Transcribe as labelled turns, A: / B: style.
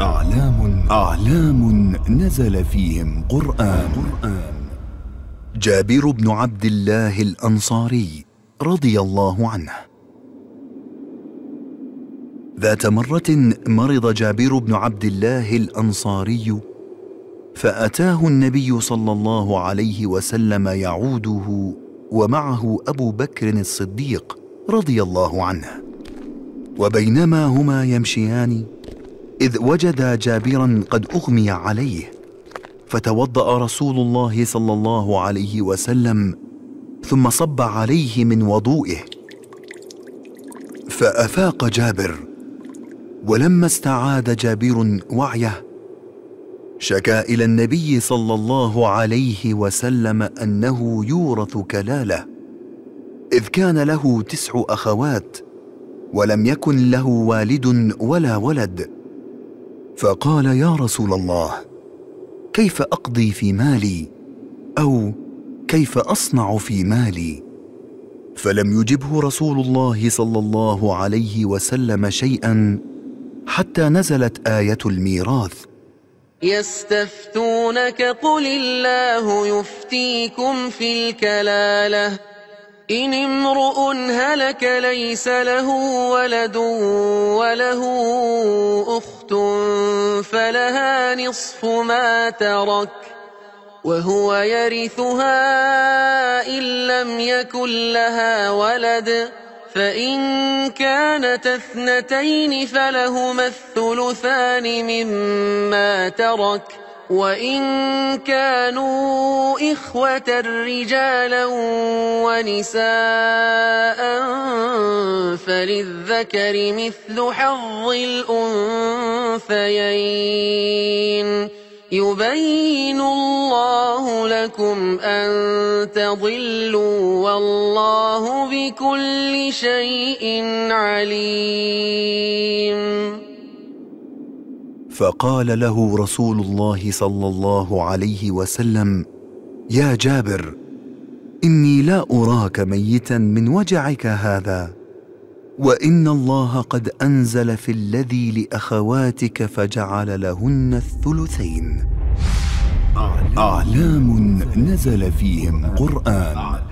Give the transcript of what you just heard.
A: أعلام أعلام نزل فيهم قرآن قرآن جابر بن عبد الله الأنصاري رضي الله عنه ذات مرة مرض جابر بن عبد الله الأنصاري فأتاه النبي صلى الله عليه وسلم يعوده ومعه أبو بكر الصديق رضي الله عنه وبينما هما يمشيان إذ وجد جابرا قد أغمي عليه فتوضأ رسول الله صلى الله عليه وسلم ثم صب عليه من وضوئه فأفاق جابر ولما استعاد جابر وعيه شكا إلى النبي صلى الله عليه وسلم أنه يورث كلاله إذ كان له تسع أخوات ولم يكن له والد ولا ولد فقال يا رسول الله كيف اقضي في مالي او كيف اصنع في مالي فلم يجبه رسول الله صلى الله عليه وسلم شيئا حتى نزلت ايه الميراث
B: يستفتونك قل الله يفتيكم في الكلاله إن امرؤ هلك ليس له ولد وله أخت فلها نصف ما ترك وهو يرثها إن لم يكن لها ولد فإن كانت اثنتين فلهما الثلثان مما ترك وإن كانوا إخوة رجالا ونساء فللذكر مثل حظ الأنثيين يبين الله لكم أن تضلوا والله بكل شيء عليم
A: فقال له رسول الله صلى الله عليه وسلم يا جابر اني لا اراك ميتا من وجعك هذا وان الله قد انزل في الذي لاخواتك فجعل لهن الثلثين اعلام نزل فيهم قران